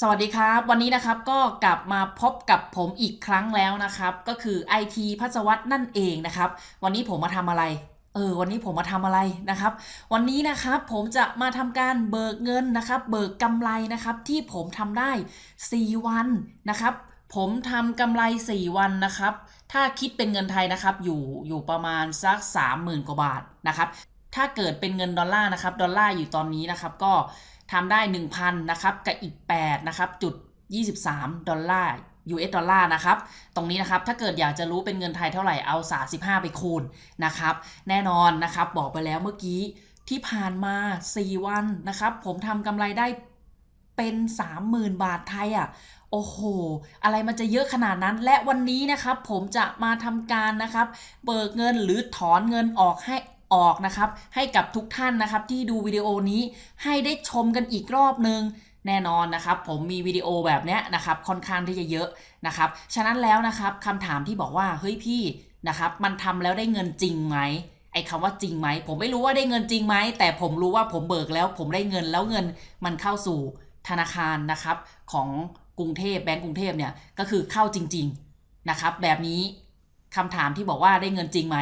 สวัสดีครับวันนี้นะครับก็กลับมาพบกับผมอีกครั้งแล้วนะครับ ก็คือทีพัชวัต์นั่นเองนะครับ วันนี้ผมมาทำอะไรเออวันนี้ผมมาทำอะไรนะครับวันนี้นะครับผมจะมาทำการเบิกเงินนะครับเบิกกำไรนะครับที่ผมทำได้ 4 วันนะครับผมทำกำไร 4 วันนะครับ ถ้าคิดเป็นเงินไทยนะครับ อยู่อยู่ประมาณสัก30,000กว่าบาทนะครับ ถ้าเกิดเป็นเงินดอลลาร์นะครับดอลลาร์อยู่ตอนนี้นะครับ ก็ทำได้ 1,000นะครับกับอีก8นะครับจุด23ดอลลาร์ US ดอลลาร์นะครับ ตรงนี้นะครับถ้าเกิดอยากจะรู้เป็นเงินไทยเท่าไหร่เอา 35 ไปคูณนะครับ แน่นอนนะครับบอกไปแล้วเมื่อกี้ที่ผ่านมา 4 วันนะครับ ผมทำกำไรได้เป็น 30,000 บาทไทยอะ่ะโอ้โหอะไรมันจะเยอะขนาดนั้น และวันนี้นะครับผมจะมาทำการนะครับเบิกเงินหรือถอนเงินออกให้ออกนะครับให้กับทุกท่านนะครับที่ดูวิดีโอนี้ให้ได้ชมกันอีกรอบนึงแน่นอนนะครับ ผมมีวิดีโอแบบนี้นะครับค่อนข้างที่จะเยอะนะครับฉะนั้นแล้วนะครับคำถามที่บอกว่าเฮ้ยพี่นะครับมันทำแล้วได้เงินจริงไหมไอ้คำว่าจริงไหมผมไม่รู้ว่าได้เงินจริงไหมแต่ผมรู้ว่าผมเบิกแล้ว ผมได้เงินแล้วเงิน มันเข้าสู่ธนาคารนะครับของกรุงเทพแบงก์กรุงเทพเนี่ยก็คือเข้าจริงๆนะครับแบบนี้คำถามที่บอกว่าได้เงินจริงไหม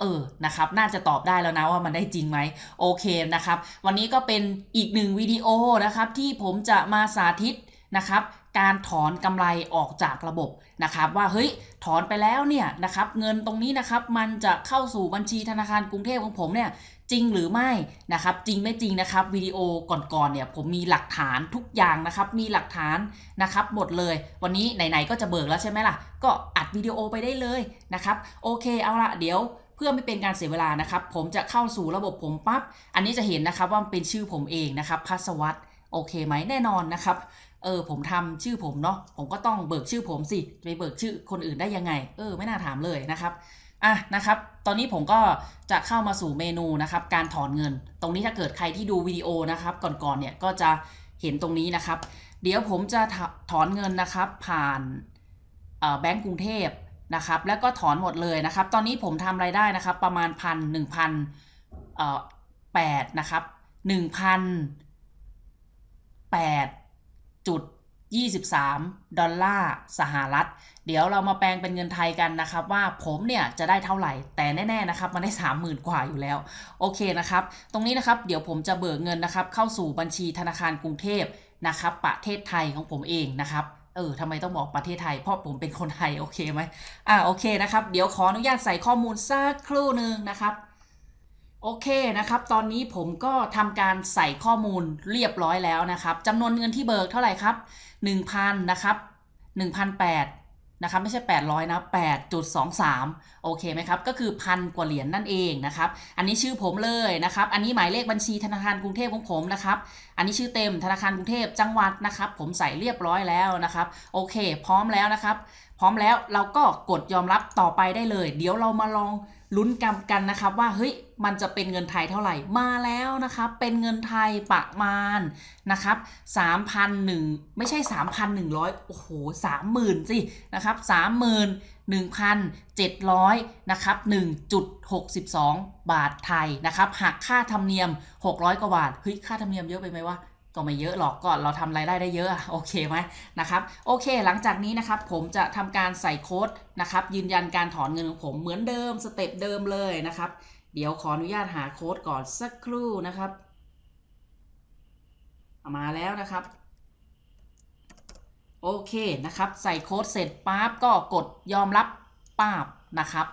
เออ นะครับ น่าจะตอบได้แล้วนะว่ามันได้จริงไหม โอเค นะครับ วันนี้ก็เป็นอีกหนึ่งวิดีโอนะครับ ที่ผมจะมาสาธิตนะครับ การถอนกำไรออกจากระบบ นะครับว่าเฮ้ย ถอนไปแล้วเนี่ยนะครับ เงินตรงนี้นะครับ มันจะเข้าสู่บัญชีธนาคารกรุงเทพของผมเนี่ยจริงหรือไม่นะครับจริงไม่จริงนะครับวิดีโอก่อนๆเนี่ยผมมีหลักฐานทุกอย่างนะครับมีหลักฐานนะครับหมดเลย วันนี้ไหนๆก็จะเบิกแล้วใช่ไหมล่ะ ก็อัดวิดีโอไปได้เลยนะครับโอเคเอาละเดี๋ยวเพื่อไม่เป็นการเสียเวลานะครับ ผมจะเข้าสู่ระบบผมปับ๊บ อันนี้จะเห็นนะครับว่าเป็นชื่อผมเองนะครับพัสวัตโอเคไหมแน่นอนนะครับ เออ ผมทำชื่อผมเนาะ ผมก็ต้องเบิกชื่อผมสิไปเบิกชื่อคนอื่นได้ยังไง เออ ไม่น่าถามเลยนะครับ อ่ะนะครับ ตอนนี้ผมก็จะเข้ามาสู่เมนูนะครับ การถอนเงิน ตรงนี้ถ้าเกิดใครที่ดูวิดีโอนะครับ ก่อนๆเนี่ยก็จะเห็นตรงนี้นะครับ เดี๋ยวผมจะถอนเงินนะครับ ผ่านแบงก์กรุงเทพนะครับแล้วก็ถอนหมดเลยนะครับ ตอนนี้ผมทำไรายได้นะครับประมาณพันหนึ่งพันเอ่อแปดนะครับหนึ่งพันแปดจุดยี่สสิบามดอลลาร์สหรัฐ เดี๋ยวเรามาแปลงเป็นเงินไทยกันนะครับว่าผมเนี่ยจะได้เท่าไหร่แต่แน่ๆนะครับมันได้สามหมื่นกว่าอยู่แล้ว โอเคนะครับ ตรงนี้นะครับเดี๋ยวผมจะเบิกเงินนะครับ เข้าสู่บัญชีธนาคารกรุงเทพนะครับประเทศไทยของผมเองนะครับเออทำไมต้องบอกประเทศไทยเพราะผมเป็นคนไทยโอเคไหมอ่าโอเคนะครับ เดี๋ยวขออนุญาตใส่ข้อมูลสักครู่หนึ่งนะครับ โอเคนะครับ ตอนนี้ผมก็ทำการใส่ข้อมูลเรียบร้อยแล้วนะครับจำนวนเงินที่เบิกเท่าไหร่ครับ 1,000 นะครับ 1,800นะครับไม่ใช่ 800 นะ 8.23 โอเคไหมครับก็คือพันกว่าเหรียญนนั่นเองนะครับ อันนี้ชื่อผมเลยนะครับ อันนี้หมายเลขบัญชีธนาคารกรุงเทพของผมนะครับอันนี้ชื่อเต็มธนาคารกรุงเทพจังหวัดนะครับผมใส่เรียบร้อยแล้วนะครับ โอเค พร้อมแล้วนะครับ พร้อมแล้วเราก็กดยอมรับต่อไปได้เลยเดี๋ยวเรามาลองลุ้นกันกันนะครับว่าเฮ้ยมันจะเป็นเงินไทยเท่าไหร่มาแล้วนะครับเป็นเงินไทยประมาณนะครับ3 0 0งไม่ใช่ 3,100 โอ้โห 30,000 สินะครับ 31,700 นะครับ 1.62 บาทไทยนะครับหักค่าธรรมเนียม 600 กว่าบาทเฮ้ยค่าธรรมเนียมเยอะไปไหมวะก็ไม่เยอะหรอกก็เราทำรายได้ได้เยอะโอเคไหมนะครับโอเคหลังจากนี้นะครับผมจะทำการใส่โค้ดนะครับ ยืนยันการถอนเงินของผมเหมือนเดิมสเต็ปเดิมเลยนะครับ เดี๋ยวขออนุญาตหาโค้ดก่อนสักครู่นะครับ มาแล้วนะครับ โอเคนะครับใส่โค้ดเสร็จปั๊บก็กดยอมรับป้าบนะครับ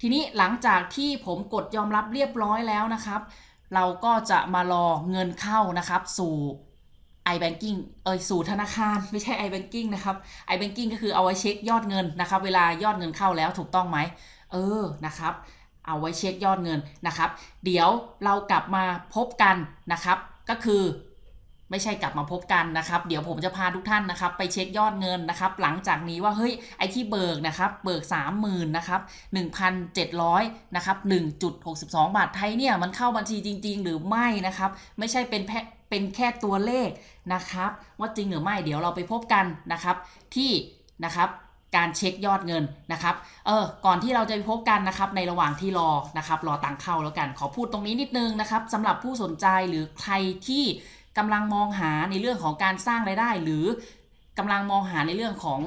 ทีนี้หลังจากที่ผมกดยอมรับเรียบร้อยแล้วนะครับเราก็จะมารอเงินเข้านะครับ สู่ iBanking เอยสู่ธนาคารไม่ใช่ iBanking นะครับ iBanking ก็คือเอาไว้เช็คยอดเงินนะครับ เวลายอดเงินเข้าแล้วถูกต้องไหมเออนะครับ เอาไว้เช็คยอดเงินนะครับ เดี๋ยวเรากลับมาพบกันนะครับก็คือไม่ใช่กลับมาพบกันนะครับ เดี๋ยวผมจะพาทุกท่านนะครับไปเช็คยอดเงินนะครับหลังจากนี้ว่าเฮ้ยไอที่เบิกนะครับเบิก30,000นะครับ1,700นะครับ1.62 บาทไทยเนี่ยมันเข้าบัญชีจริง ๆ หรือไม่นะครับ ไม่ใช่เป็นแพเป็นแค่ตัวเลขนะครับ ว่าจริงหรือไม่ เดี๋ยวเราไปพบกันนะครับ ที่นะครับการเช็คยอดเงินนะครับเออก่อนที่เราจะพบกันนะครับในระหว่างที่รอนะครับรอตังเข้าแล้วกันขอพูดตรงนี้นิดนึงนะครับสำหรับผู้สนใจหรือใครที่กำลังมองหาในเรื่องของการสร้างไรายได้หรือกำลังมองหาในเรื่องของ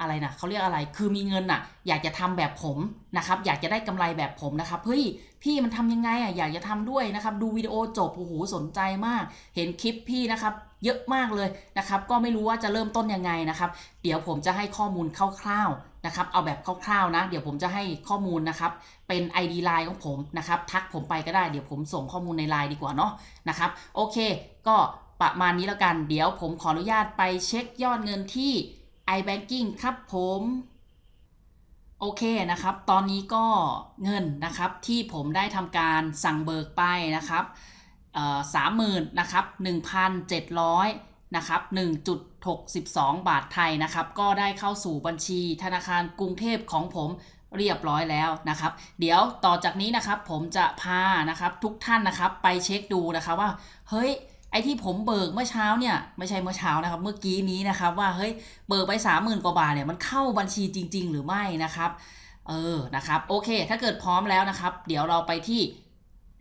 อะไรนะเขาเรียกอะไรคือมีเงินอะอยากจะทำแบบผมนะครับ อยากจะได้กำไรแบบผมนะครับ เฮ้ย พี่มันทำยังไงอะอยากจะทำด้วยนะครับ ดูวิดีโอจบโอ้โหสนใจมาก เห็นคลิปพี่นะครับเยอะมากเลย นะครับ ก็ไม่รู้ว่าจะเริ่มต้นยังไงนะครับ เดี๋ยวผมจะให้ข้อมูลคร่าวนะครับ เอาแบบคร่าวๆนะ เดี๋ยวผมจะให้ข้อมูลนะครับ เป็น ID ไลน์ของผมนะครับ ทักผมไปก็ได้ เดี๋ยวผมส่งข้อมูลในไลน์ดีกว่าเนาะ นะครับ โอเค ก็ประมาณนี้แล้วกัน เดี๋ยวผมขออนุญาตไปเช็คยอดเงินที่ iBanking ครับผม โอเคนะครับ ตอนนี้ก็เงินนะครับ ที่ผมได้ทำการสั่งเบิกไปนะครับสามหมื่นนะครับหนึ่งพันเจ็ดร้อยนะครับหนึ่งจุด62 บาทไทยนะครับก็ได้เข้าสู่บัญชีธนาคารกรุงเทพของผมเรียบร้อยแล้วนะครับ เดี๋ยวต่อจากนี้นะครับ ผมจะพานะครับทุกท่านนะครับ ไปเช็คดูนะครับว่าเฮ้ย ไอที่ผมเบิกเมื่อเช้าเนี่ยไม่ใช่เมื่อเช้านะครับ เมื่อกี้นี้นะครับว่าเฮ้ยเบิกไป30,000กว่าบาทเนี่ยมันเข้าบัญชีจริง ๆ หรือไม่นะครับ เออนะครับ โอเคถ้าเกิดพร้อมแล้วนะครับเดี๋ยวเราไปที่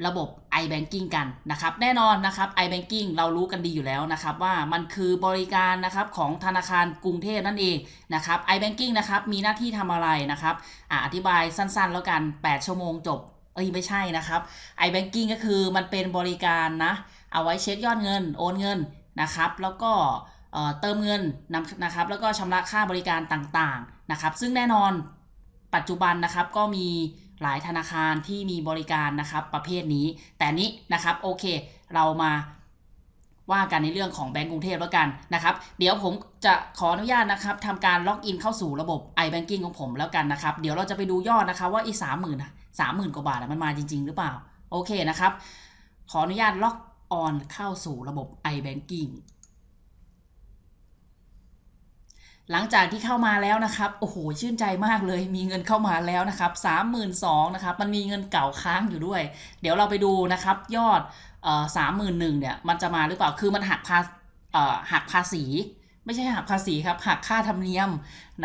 ระบบ iBanking กันนะครับแน่นอนนะครับ iBanking เรารู้กันดีอยู่แล้วนะครับว่ามันคือบริการนะครับของธนาคารกรุงเทพนั่นเองนะครับ iBanking นะครับมีหน้าที่ทำอะไรนะครับออธิบายสั้นๆแล้วกัน 8 ชั่วโมงจบเอ้ยไม่ใช่นะครับ iBanking ก็คือมันเป็นบริการนะเอาไว้เช็คยอดเงิน โอนเงินนะครับแล้วก็เติมเงินนะครับแล้วก็ชำระค่าบริการต่างๆนะครับซึ่งแน่นอนปัจจุบันนะครับก็มีหลายธนาคารที่มีบริการนะครับประเภทนี้ แต่นี้นะครับโอเค เรามาว่ากันในเรื่องของแบงก์กรุงเทพแล้วกันนะครับ เดี๋ยวผมจะขออนุญาตนะครับทำการล็อกอินเข้าสู่ระบบ iBanking ของผมแล้วกันนะครับเดี๋ยวเราจะไปดูยอดนะครับว่าอีสามหมื่นสามหมื่นกว่าบาทมันมาจริงๆ หรือเปล่า โอเคนะครับ ขออนุญาตล็อกออนเข้าสู่ระบบ iBanking หลังจากที่เข้ามาแล้วนะครับ โอ้โห ชื่นใจมากเลย มีเงินเข้ามาแล้วนะครับ32,000นะครับ มันมีเงินเก่าค้างอยู่ด้วย เดี๋ยวเราไปดูนะครับ ยอดสามหมื่นหนึ่งเนี่ย มันจะมาหรือเปล่า คือมันหักภาหักภาษี ไม่ใช่หักภาษีครับ หักค่าธรรมเนียม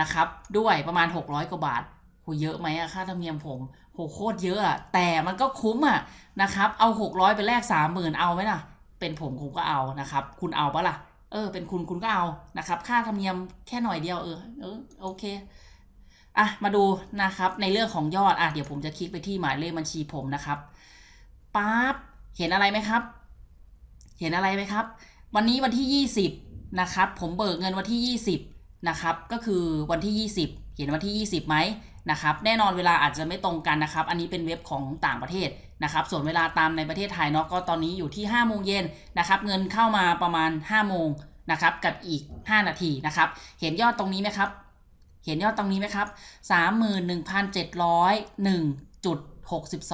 นะครับ ด้วยประมาณ 600กว่าบาทโหเยอะไหมอะค่าธรรมเนียมผมโหโคตรเยอะอะแต่มันก็คุ้มอะนะครับ เอา600ไปแลก30,000 เอาไหมนะเป็นผมผมก็เอานะครับ คุณเอาปะละ่ะเออเป็นคุณคุณก็เอานะครับค่าธรรมเนียมแค่หน่อยเดียวเออเออโอเคอ่ะมาดูนะครับ ในเรื่องของยอดอ่ะเดี๋ยวผมจะคลิกไปที่หมายเลขบัญชีผมนะครับปั๊บเห็นอะไรไหมครับ เห็นอะไรไหมครับ วันนี้วันที่ 20นะครับ ผมเบิกเงินวันที่ 20นะครับก็คือวันที่ 20 เห็นวันที่20ไหมนะครับแน่นอนเวลาอาจจะไม่ตรงกันนะครับ อันนี้เป็นเว็บของต่างประเทศนะครับ ส่วนเวลาตามในประเทศไทยเนาะ ก็ตอนนี้อยู่ที่ 5 โมงเย็นนะครับ เงินเข้ามาประมาณ 5 โมงนะครับ กับอีก 5 นาทีนะครับ เห็นยอดตรงนี้ไหมครับ เห็นยอดตรงนี้ไหมครับ 31,701.62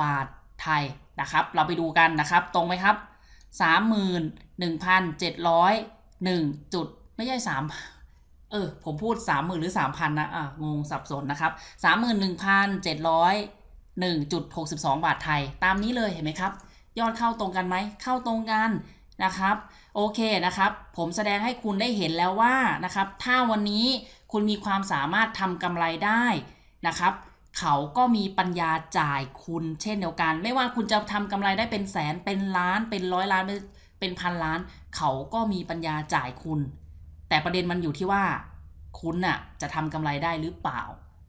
บาทไทยนะครับ เราไปดูกันนะครับ ตรงไหมครับ 31,701. ไม่ใช่3เออผมพูด 30,000 หรือ 3,000 นะ อ่ะงงสับสนนะครับ 31,700 1.62 บาทไทยตามนี้เลยเห็นไหมครับ ยอดเข้าตรงกันไหมเข้าตรงกันนะครับ โอเคนะครับผมแสดงให้คุณได้เห็นแล้วว่านะครับถ้าวันนี้คุณมีความสามารถทำกำไรได้นะครับ เขาก็มีปัญญาจ่ายคุณ เช่นเดียวกัน ไม่ว่าคุณจะทำกำไรได้เป็นแสนเป็นล้านเป็นร้อยล้านเป็นพันล้าน เขาก็มีปัญญาจ่ายคุณ แต่ประเด็นมันอยู่ที่ว่า คุณน่ะจะทำกำไรได้หรือเปล่า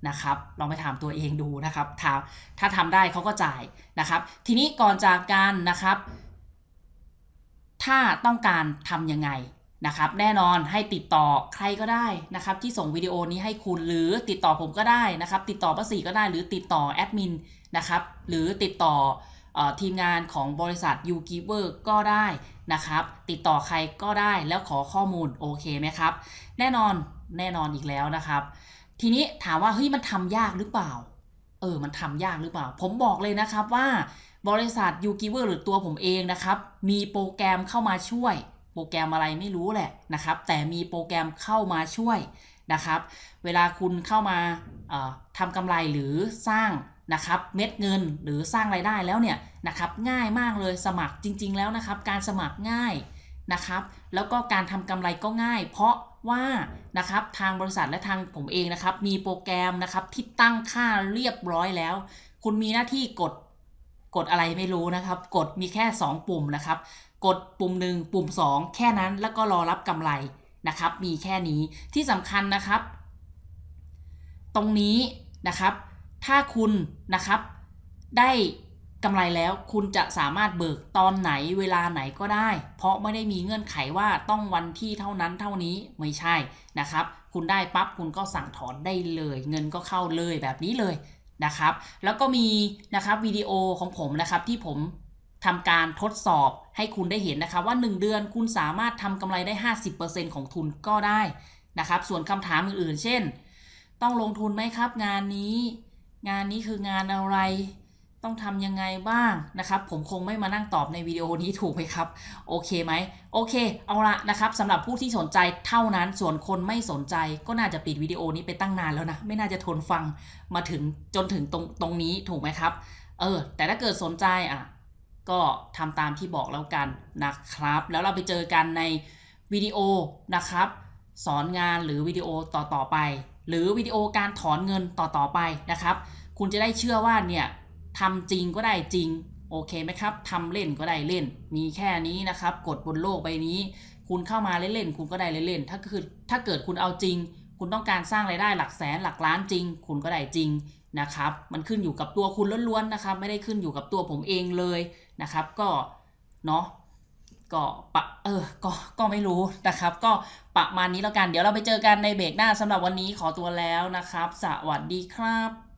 นะครับลองไปถามตัวเองดูนะครับถามถ้าทำได้เขาก็จ่ายนะครับ ทีนี้ก่อนจากการนะครับ ถ้าต้องการทํำยังไงนะครับ แน่นอนให้ติดต่อใครก็ได้นะครับ ที่ส่งวิดีโอนี้ให้คุณหรือติดต่อผมก็ได้นะครับ ติดต่อป้าสีก็ได้หรือติดต่อแอดมินนะครับหรือติดต่อทีมงานของบริษัท u g i v e r ก็ได้นะครับ ติดต่อใครก็ได้แล้วขอข้อมูลโอเคไหมครับ แน่นอนแน่นอนอีกแล้วนะครับทีนี้ ถามว่าเฮ้ยมันทำยากหรือเปล่า เออมัน ทำยากหรือเปล่า ผมบอกเลยนะครับว่าบริษัทยูกิเวอร์ หรือตัวผมเองนะครับ มีโปรแกรมเข้ามาช่วย โปรแกรมอะไรไม่รู้แหละนะครับแต่มีโปรแกรมเข้ามาช่วยนะครับ เวลาคุณเข้ามาทำกำไรหรือสร้างนะครับเม็ดเงินหรือสร้างไรายได้แล้วเนี่ยนะครับง่ายมากเลยสมัครจริง ๆแล้วนะครับ การสมัครง่ายนะครับ แล้วก็การทำกำไรก็ง่าย เพราะว่านะครับ ทางบริษัทและทางผมเองนะครับ มีโปรแกรมนะครับที่ตั้งค่าเรียบร้อยแล้ว คุณมีหน้าที่กดกดอะไรไม่รู้นะครับ กดมีแค่ 2 ปุ่มนะครับ กดปุ่ม 1 ปุ่ม 2 แค่นั้นแล้วก็รอรับกำไรนะครับ มีแค่นี้ที่สำคัญนะครับ ตรงนี้นะครับ ถ้าคุณนะครับได้กำไรแล้วคุณจะสามารถเบิกตอนไหนเวลาไหนก็ได้ เพราะไม่ได้มีเงื่อนไขว่าต้องวันที่เท่านั้นเท่านี้ไม่ใช่นะครับ คุณได้ปั๊บคุณก็สั่งถอนได้เลย เงินก็เข้าเลยแบบนี้เลยนะครับ แล้วก็มีนะครับวิดีโอของผมนะครับที่ผมทำการทดสอบให้คุณได้เห็นนะครับ ว่า 1 เดือนคุณสามารถทำกำไรได้ 50%ของทุนก็ได้นะครับ ส่วนคำถามอื่นๆ เช่น ต้องลงทุนไหมครับ งานนี้งานนี้คืองานอะไรต้องทำยังไงบ้างนะครับ ผมคงไม่มานั่งตอบในวิดีโอนี้ถูกไหมครับ โอเคไหมโอเค เอาละนะครับ สำหรับผู้ที่สนใจเท่านั้น ส่วนคนไม่สนใจก็น่าจะปิดวิดีโอนี้ไปตั้งนานแล้วนะ ไม่น่าจะทนฟังมาถึงจนถึงตรงตรงนี้ถูกไหมครับ เออ แต่ถ้าเกิดสนใจอ่ะ ก็ทำตามที่บอกแล้วกันนะครับ แล้วเราไปเจอกันในวิดีโอนะครับ สอนงานหรือวิดีโอต่อๆไป หรือวิดีโอการถอนเงินต่อๆไปนะครับ คุณจะได้เชื่อว่าเนี่ยทำจริงก็ได้จริง โอเคไหมครับทำเล่นก็ได้เล่น มีแค่นี้นะครับ กดบนโลกใบนี้ คุณเข้ามาเล่นๆคุณก็ได้เล่นๆถ้าคือถ้าเกิดคุณเอาจริง คุณต้องการสร้างไรายได้หลักแสนหลักล้านจริงคุณก็ได้จริงนะครับ มันขึ้นอยู่กับตัวคุณล้วนๆนะครับ ไม่ได้ขึ้นอยู่กับตัวผมเองเลยนะครับ ก็เนาะก็ปะเออ ก็ ก็ไม่รู้นะครับ ก็ประมาณนี้แล้วกันเดี๋ยวเราไปเจอกันในเบรกหน้าสำหรับวันนี้ขอตัวแล้วนะครับ สวัสดีครับ